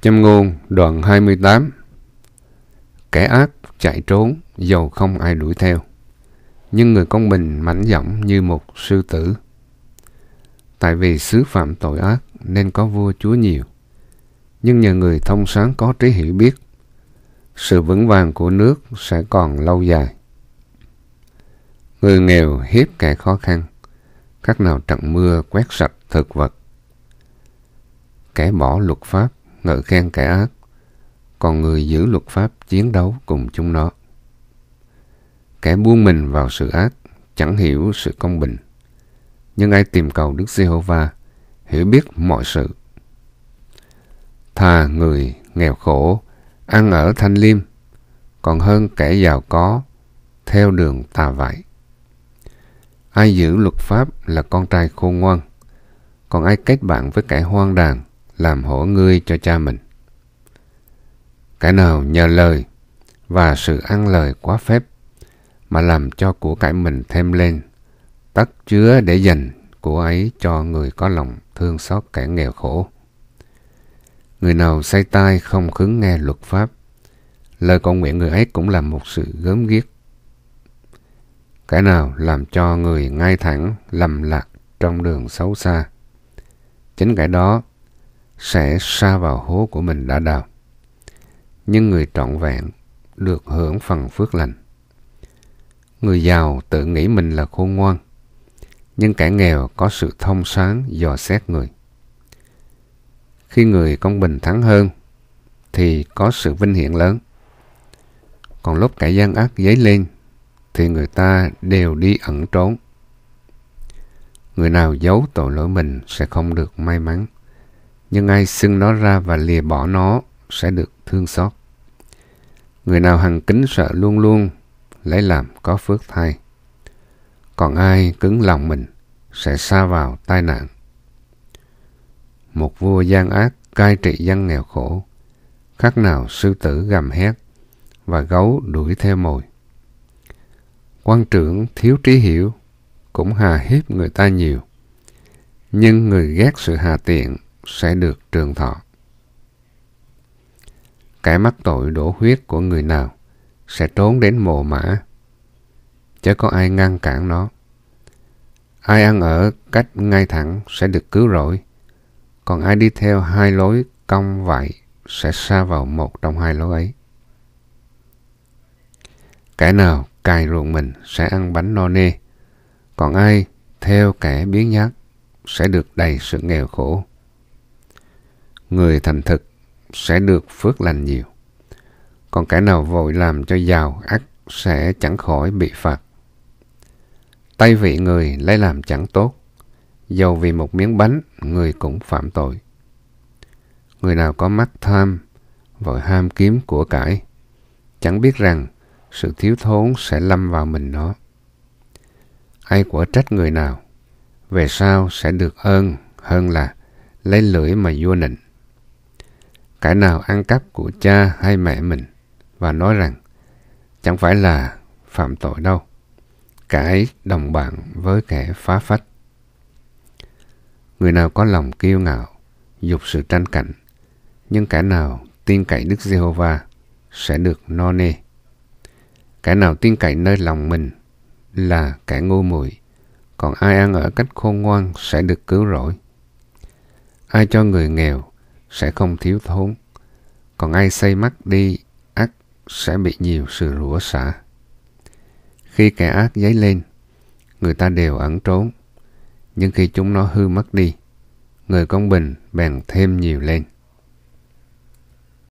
Châm ngôn đoạn 28 Kẻ ác chạy trốn, dầu không ai đuổi theo. Nhưng người công bình mảnh giọng như một sư tử. Tại vì xứ phạm tội ác nên có vua chúa nhiều. Nhưng nhờ người thông sáng có trí hiểu biết, sự vững vàng của nước sẽ còn lâu dài. Người nghèo hiếp kẻ khó khăn, khác nào trận mưa quét sạch thực vật. Kẻ bỏ luật pháp ngợi khen kẻ ác, còn người giữ luật pháp chiến đấu cùng chúng nó. Kẻ buông mình vào sự ác, chẳng hiểu sự công bình. Nhưng ai tìm cầu Đức Jehovah hiểu biết mọi sự. Thà người nghèo khổ, ăn ở thanh liêm, còn hơn kẻ giàu có, theo đường tà vải. Ai giữ luật pháp là con trai khôn ngoan, còn ai kết bạn với kẻ hoang đàng làm hổ ngươi cho cha mình. Cái nào nhờ lời và sự ăn lời quá phép mà làm cho của cải mình thêm lên, tất chứa để dành của ấy cho người có lòng thương xót kẻ nghèo khổ. Người nào say tai không khứng nghe luật pháp, lời cầu nguyện người ấy cũng là một sự gớm ghiếc. Cái nào làm cho người ngay thẳng lầm lạc trong đường xấu xa, chính cái đó sẽ sa vào hố của mình đã đào. Nhưng người trọn vẹn được hưởng phần phước lành. Người giàu tự nghĩ mình là khôn ngoan, nhưng kẻ nghèo có sự thông sáng dò xét người. Khi người công bình thắng hơn, thì có sự vinh hiển lớn. Còn lúc kẻ gian ác dấy lên, thì người ta đều đi ẩn trốn. Người nào giấu tội lỗi mình sẽ không được may mắn nhưng ai xưng nó ra và lìa bỏ nó sẽ được thương xót. Người nào hằng kính sợ luôn luôn lấy làm có phước thay. Còn ai cứng lòng mình sẽ xa vào tai nạn. Một vua gian ác cai trị dân nghèo khổ, khác nào sư tử gầm hét và gấu đuổi theo mồi. Quan trưởng thiếu trí hiểu cũng hà hiếp người ta nhiều, nhưng người ghét sự hà tiện sẽ được trường thọ. Kẻ mắc tội đổ huyết của người nào sẽ trốn đến mồ mã, chớ có ai ngăn cản nó. Ai ăn ở cách ngay thẳng sẽ được cứu rỗi, còn ai đi theo hai lối cong vậy sẽ xa vào một trong hai lối ấy. Kẻ nào cài ruộng mình sẽ ăn bánh no nê, còn ai theo kẻ biến nhát sẽ được đầy sự nghèo khổ người thành thực sẽ được phước lành nhiều. Còn kẻ nào vội làm cho giàu ắt sẽ chẳng khỏi bị phạt. Tay vị người lấy làm chẳng tốt, dầu vì một miếng bánh người cũng phạm tội. Người nào có mắt tham, vội ham kiếm của cải, chẳng biết rằng sự thiếu thốn sẽ lâm vào mình nó. Ai quả trách người nào, về sau sẽ được ơn hơn là lấy lưỡi mà vua nịnh. Cái nào ăn cắp của cha hay mẹ mình và nói rằng chẳng phải là phạm tội đâu. Cái đồng bạn với kẻ phá phách. Người nào có lòng kiêu ngạo, dục sự tranh cạnh, nhưng cái nào tin cậy Đức Giê-hô-va sẽ được no nê. cái nào tin cậy nơi lòng mình là kẻ ngu muội, còn ai ăn ở cách khôn ngoan sẽ được cứu rỗi. Ai cho người nghèo sẽ không thiếu thốn. Còn ai xây mắt đi ắt sẽ bị nhiều sự rủa xả. Khi kẻ ác dấy lên, người ta đều ẩn trốn. Nhưng khi chúng nó hư mất đi, người công bình bèn thêm nhiều lên.